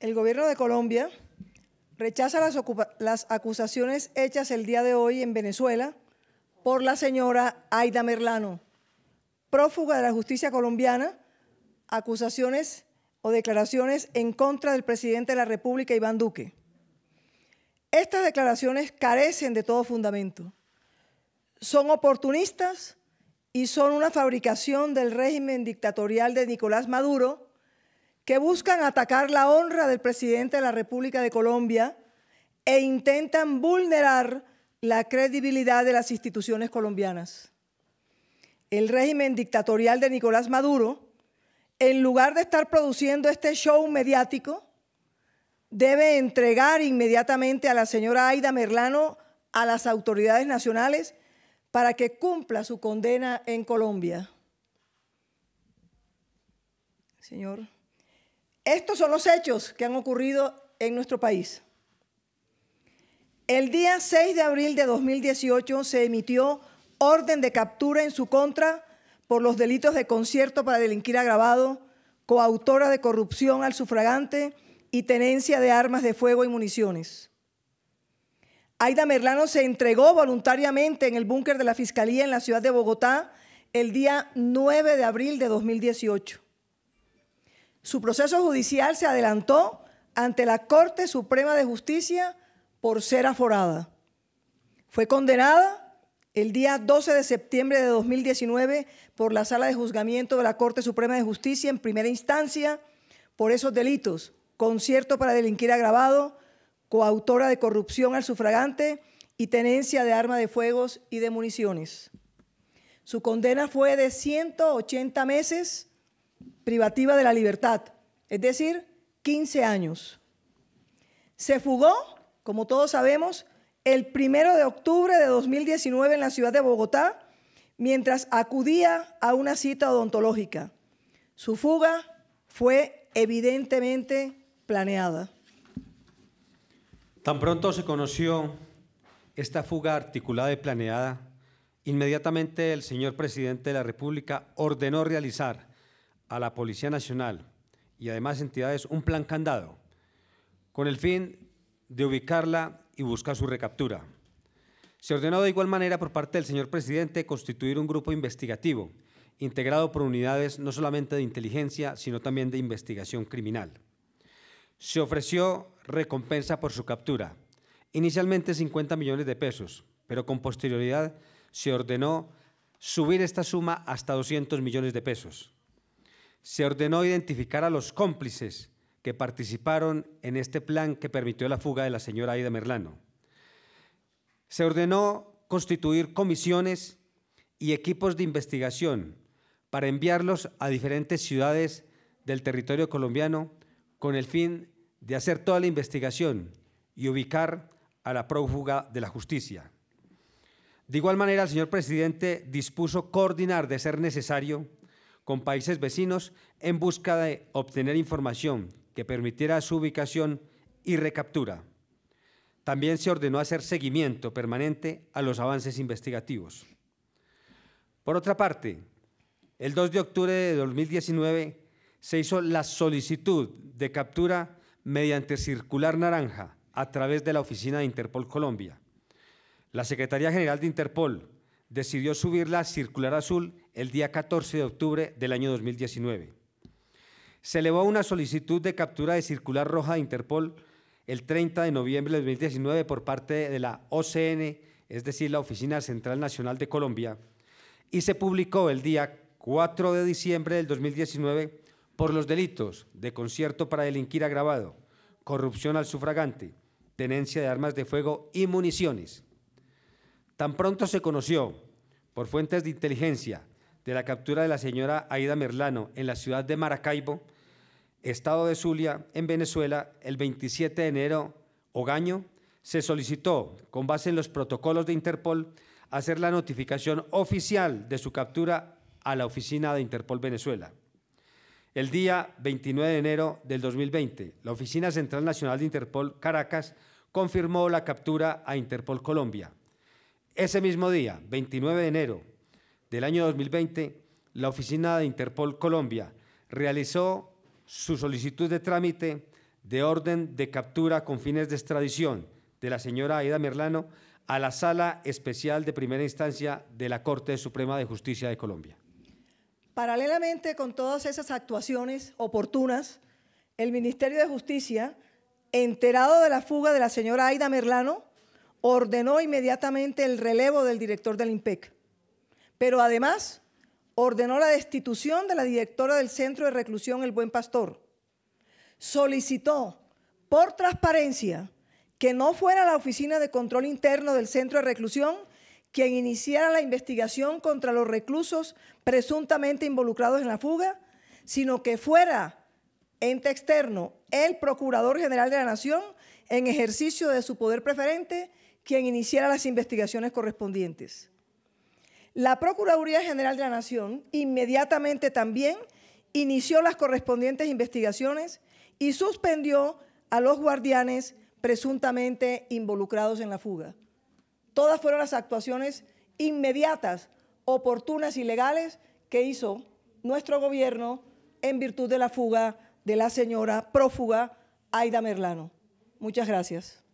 el gobierno de Colombia rechaza las, acusaciones hechas el día de hoy en Venezuela por la señora Aida Merlano, prófuga de la justicia colombiana, acusaciones o declaraciones en contra del presidente de la República, Iván Duque. Estas declaraciones carecen de todo fundamento. Son oportunistas y son una fabricación del régimen dictatorial de Nicolás Maduro, que buscan atacar la honra del presidente de la República de Colombia e intentan vulnerar la credibilidad de las instituciones colombianas. El régimen dictatorial de Nicolás Maduro, en lugar de estar produciendo este show mediático, debe entregar inmediatamente a la señora Aida Merlano a las autoridades nacionales para que cumpla su condena en Colombia. Señor. Estos son los hechos que han ocurrido en nuestro país. El día 6 de abril de 2018 se emitió orden de captura en su contra por los delitos de concierto para delinquir agravado, coautora de corrupción al sufragante y tenencia de armas de fuego y municiones. Aida Merlano se entregó voluntariamente en el búnker de la Fiscalía en la ciudad de Bogotá el día 9 de abril de 2018. Su proceso judicial se adelantó ante la Corte Suprema de Justicia por ser aforada. Fue condenada el día 12 de septiembre de 2019 por la Sala de Juzgamiento de la Corte Suprema de Justicia en primera instancia por esos delitos, concierto para delinquir agravado, coautora de corrupción al sufragante y tenencia de arma de fuegos y de municiones. Su condena fue de 180 meses privativa de la libertad, es decir, 15 años. Se fugó, como todos sabemos, el primero de octubre de 2019 en la ciudad de Bogotá, mientras acudía a una cita odontológica. Su fuga fue evidentemente planeada. Tan pronto se conoció esta fuga articulada y planeada, inmediatamente el señor presidente de la República ordenó realizar a la Policía Nacional y además entidades un plan candado con el fin de ubicarla y buscar su recaptura. Se ordenó de igual manera por parte del señor presidente constituir un grupo investigativo integrado por unidades no solamente de inteligencia, sino también de investigación criminal. Se ofreció recompensa por su captura, inicialmente 50 millones de pesos, pero con posterioridad se ordenó subir esta suma hasta 200 millones de pesos se ordenó identificar a los cómplices que participaron en este plan que permitió la fuga de la señora Aida Merlano. Se ordenó constituir comisiones y equipos de investigación para enviarlos a diferentes ciudades del territorio colombiano con el fin de hacer toda la investigación y ubicar a la prófuga de la justicia. De igual manera, el señor presidente dispuso coordinar, de ser necesario, con países vecinos en busca de obtener información que permitiera su ubicación y recaptura. También se ordenó hacer seguimiento permanente a los avances investigativos. Por otra parte, el 2 de octubre de 2019 se hizo la solicitud de captura mediante circular naranja a través de la oficina de Interpol Colombia. La Secretaría General de Interpol decidió subir la circular azul el día 14 de octubre del año 2019. Se elevó una solicitud de captura de circular roja de Interpol el 30 de noviembre de 2019 por parte de la OCN, es decir, la Oficina Central Nacional de Colombia, y se publicó el día 4 de diciembre del 2019 por los delitos de concierto para delinquir agravado, corrupción al sufragante, tenencia de armas de fuego y municiones. Tan pronto se conoció por fuentes de inteligencia de la captura de la señora Aida Merlano en la ciudad de Maracaibo, estado de Zulia, en Venezuela, el 27 de enero, Ogaño, se solicitó, con base en los protocolos de Interpol, hacer la notificación oficial de su captura a la oficina de Interpol Venezuela. El día 29 de enero del 2020, la Oficina Central Nacional de Interpol Caracas confirmó la captura a Interpol Colombia. Ese mismo día, 29 de enero, del año 2020, la Oficina de Interpol Colombia realizó su solicitud de trámite de orden de captura con fines de extradición de la señora Aida Merlano a la Sala Especial de Primera Instancia de la Corte Suprema de Justicia de Colombia. Paralelamente con todas esas actuaciones oportunas, el Ministerio de Justicia, enterado de la fuga de la señora Aida Merlano, ordenó inmediatamente el relevo del director del IMPEC. Pero además ordenó la destitución de la directora del Centro de Reclusión El Buen Pastor. Solicitó por transparencia que no fuera la Oficina de Control Interno del Centro de Reclusión quien iniciara la investigación contra los reclusos presuntamente involucrados en la fuga, sino que fuera ente externo, el Procurador General de la Nación, en ejercicio de su poder preferente, quien iniciara las investigaciones correspondientes. La Procuraduría General de la Nación inmediatamente también inició las correspondientes investigaciones y suspendió a los guardianes presuntamente involucrados en la fuga. Todas fueron las actuaciones inmediatas, oportunas y legales que hizo nuestro gobierno en virtud de la fuga de la señora prófuga Aida Merlano. Muchas gracias.